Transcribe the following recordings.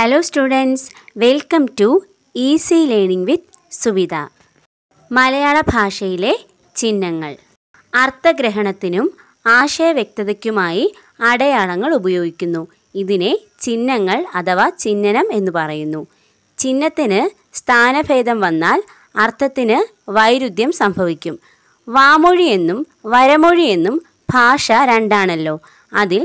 hello students welcome to easy learning with Suvidha മലയാള ഭാഷയിലെ ചിഹ്നങ്ങൾ അർത്ഥഗ്രഹണത്തിനും ആശയവ്യക്തതയ്ക്കുമായി അടയാളങ്ങൾ ഉപയോഗിക്കുന്നു ഇതിനെ ചിഹ്നങ്ങൾ അഥവാ ചിഹ്നനം എന്ന് പറയുന്നു ചിഹ്നത്തിന് സ്ഥാനഭേദം വന്നാൽ അർത്ഥത്തിന് വൈരുദ്ധ്യം സംഭവിക്കും വാമൊഴിയെന്നും വരമൊഴിയെന്നും ഭാഷ രണ്ടാണല്ലോ അതിൽ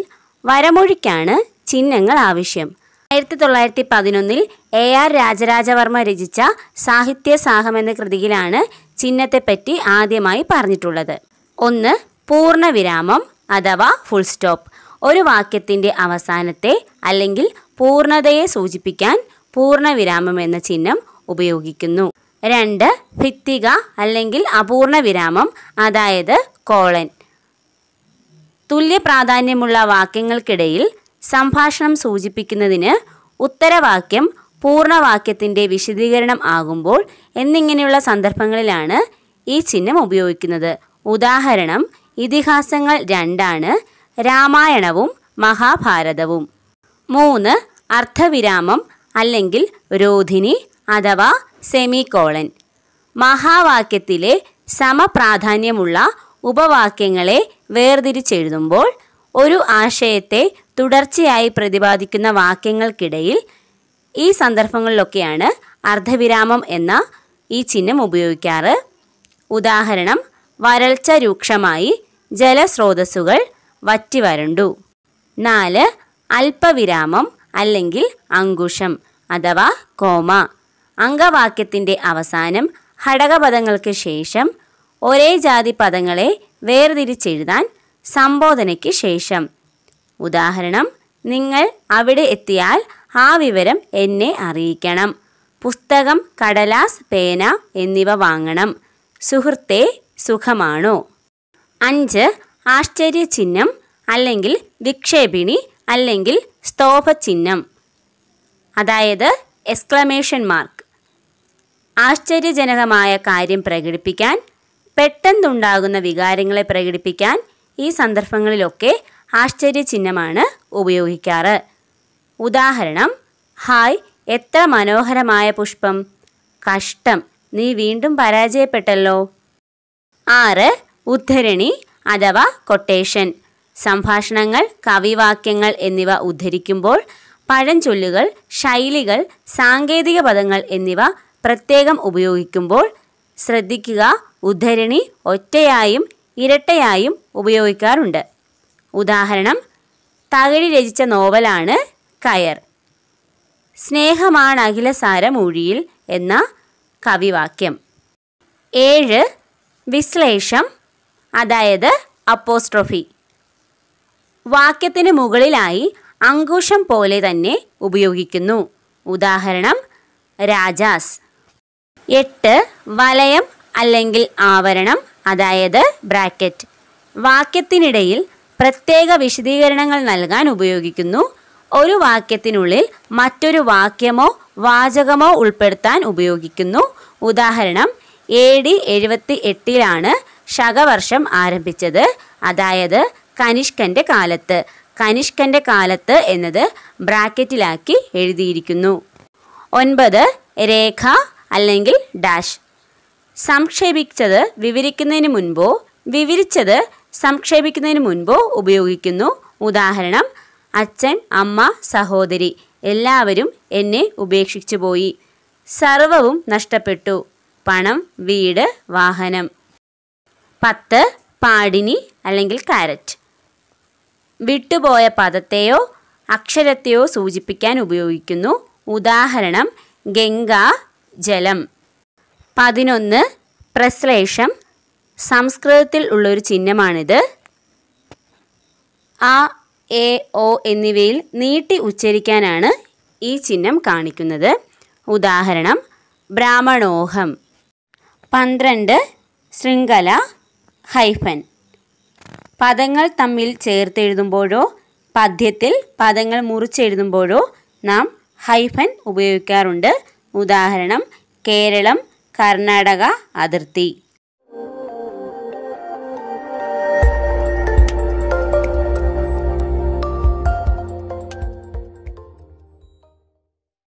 വരമൊഴിക്കാണ് ചിഹ്നങ്ങൾ ആവശ്യം ആയിരത്തി തൊള്ളായിരത്തി പതിനൊന്നിൽ എ ആർ രാജരാജവർമ്മ രചിച്ച സാഹിത്യ സാഹം എന്ന കൃതിയിലാണ് ചിഹ്നത്തെപ്പറ്റി ആദ്യമായി പറഞ്ഞിട്ടുള്ളത് ഒന്ന് വിരാമം അഥവാ ഫുൾ സ്റ്റോപ്പ് ഒരു വാക്യത്തിൻ്റെ അവസാനത്തെ അല്ലെങ്കിൽ പൂർണ്ണതയെ സൂചിപ്പിക്കാൻ പൂർണ്ണവിരാമം എന്ന ചിഹ്നം ഉപയോഗിക്കുന്നു രണ്ട് ഭിത്തിക അല്ലെങ്കിൽ അപൂർണ വിരാമം അതായത് കോളൻ തുല്യ പ്രാധാന്യമുള്ള വാക്യങ്ങൾക്കിടയിൽ സംഭാഷണം സൂചിപ്പിക്കുന്നതിന് ഉത്തരവാക്യം പൂർണ്ണവാക്യത്തിൻ്റെ വിശദീകരണം ആകുമ്പോൾ എന്നിങ്ങനെയുള്ള സന്ദർഭങ്ങളിലാണ് ഈ ചിഹ്നം ഉപയോഗിക്കുന്നത് ഉദാഹരണം ഇതിഹാസങ്ങൾ രണ്ടാണ് രാമായണവും മഹാഭാരതവും മൂന്ന് അർത്ഥവിരാമം അല്ലെങ്കിൽ രോധിനി അഥവാ സെമികോളൻ മഹാവാക്യത്തിലെ സമപ്രാധാന്യമുള്ള ഉപവാക്യങ്ങളെ വേർതിരിച്ചെഴുതുമ്പോൾ ഒരു ആശയത്തെ തുടർച്ചയായി പ്രതിപാദിക്കുന്ന വാക്യങ്ങൾക്കിടയിൽ ഈ സന്ദർഭങ്ങളിലൊക്കെയാണ് അർദ്ധവിരാമം എന്ന ഈ ചിഹ്നം ഉപയോഗിക്കാറ് ഉദാഹരണം വരൾച്ച രൂക്ഷമായി ജലസ്രോതസ്സുകൾ വറ്റി വരണ്ടു നാല് അല്പവിരാമം അല്ലെങ്കിൽ അങ്കുശം അഥവാ കോമ അംഗവാക്യത്തിൻ്റെ അവസാനം ഘടകപദങ്ങൾക്ക് ശേഷം ഒരേ ജാതി പദങ്ങളെ വേർതിരിച്ചെഴുതാൻ സംബോധനയ്ക്ക് ശേഷം ഉദാഹരണം നിങ്ങൾ അവിടെ എത്തിയാൽ ആ വിവരം എന്നെ അറിയിക്കണം പുസ്തകം കടലാസ് പേന എന്നിവ വാങ്ങണം സുഹൃത്തെ സുഖമാണോ അഞ്ച് ആശ്ചര്യചിഹ്നം അല്ലെങ്കിൽ വിക്ഷേപിണി അല്ലെങ്കിൽ സ്തോഭചിഹ്നം അതായത് എക്സ്ക്ലമേഷൻ മാർക്ക് ആശ്ചര്യജനകമായ കാര്യം പ്രകടിപ്പിക്കാൻ പെട്ടെന്നുണ്ടാകുന്ന വികാരങ്ങളെ പ്രകടിപ്പിക്കാൻ ഈ സന്ദർഭങ്ങളിലൊക്കെ ആശ്ചര്യചിഹ്നമാണ് ഉപയോഗിക്കാറ് ഉദാഹരണം ഹായ് എത്ര മനോഹരമായ പുഷ്പം കഷ്ടം നീ വീണ്ടും പരാജയപ്പെട്ടല്ലോ ആറ് ഉദ്ധരണി അഥവാ കൊട്ടേഷൻ സംഭാഷണങ്ങൾ കവിവാക്യങ്ങൾ എന്നിവ ഉദ്ധരിക്കുമ്പോൾ പഴഞ്ചൊല്ലുകൾ ശൈലികൾ സാങ്കേതിക പദങ്ങൾ എന്നിവ പ്രത്യേകം ഉപയോഗിക്കുമ്പോൾ ശ്രദ്ധിക്കുക ഉദ്ധരണി ഒറ്റയായും ഇരട്ടയായും ഉപയോഗിക്കാറുണ്ട് ഉദാഹരണം തകഴി രചിച്ച നോവലാണ് കയർ സ്നേഹമാണ് അഖിലസാരമൂഴിയിൽ എന്ന കവിവാക്യം ഏഴ് വിശ്ലേഷം അതായത് അപ്പോസ്ട്രോഫി വാക്യത്തിന് മുകളിലായി അങ്കുശം പോലെ തന്നെ ഉപയോഗിക്കുന്നു ഉദാഹരണം രാജാസ് എട്ട് വലയം അല്ലെങ്കിൽ ആവരണം അതായത് ബ്രാക്കറ്റ് വാക്യത്തിനിടയിൽ പ്രത്യേക വിശദീകരണങ്ങൾ നൽകാൻ ഉപയോഗിക്കുന്നു ഒരു വാക്യത്തിനുള്ളിൽ മറ്റൊരു വാക്യമോ വാചകമോ ഉൾപ്പെടുത്താൻ ഉപയോഗിക്കുന്നു ഉദാഹരണം എ ഡി എഴുപത്തി എട്ടിലാണ് ശകവർഷം ആരംഭിച്ചത് അതായത് കനിഷ്കൻ്റെ കാലത്ത് കനിഷ്കൻ്റെ കാലത്ത് എന്നത് ബ്രാക്കറ്റിലാക്കി എഴുതിയിരിക്കുന്നു ഒൻപത് രേഖ അല്ലെങ്കിൽ ഡാഷ് സംക്ഷേപിച്ചത് വിവരിക്കുന്നതിന് മുൻപോ വിവരിച്ചത് സംക്ഷേപിക്കുന്നതിന് മുൻപോ ഉപയോഗിക്കുന്നു ഉദാഹരണം അച്ഛൻ അമ്മ സഹോദരി എല്ലാവരും എന്നെ ഉപേക്ഷിച്ചു പോയി സർവവും നഷ്ടപ്പെട്ടു പണം വീട് വാഹനം പത്ത് പാടിനി അല്ലെങ്കിൽ കാരറ്റ് വിട്ടുപോയ പദത്തെയോ അക്ഷരത്തെയോ സൂചിപ്പിക്കാൻ ഉപയോഗിക്കുന്നു ഉദാഹരണം ഗംഗ ജലം പതിനൊന്ന് പ്രശ്ലേഷം സംസ്കൃതത്തിൽ ഉള്ളൊരു ചിഹ്നമാണിത് ആ എ ഒ എന്നിവയിൽ നീട്ടി ഉച്ചരിക്കാനാണ് ഈ ചിഹ്നം കാണിക്കുന്നത് ഉദാഹരണം ബ്രാഹ്മണോഹം പന്ത്രണ്ട് ശൃംഖല ഹൈഫൻ പദങ്ങൾ തമ്മിൽ ചേർത്തെഴുതുമ്പോഴോ പദ്യത്തിൽ പദങ്ങൾ മുറിച്ചെഴുതുമ്പോഴോ നാം ഹൈഫൻ ഉപയോഗിക്കാറുണ്ട് ഉദാഹരണം കേരളം கர்நாடகா அதிர்த்தி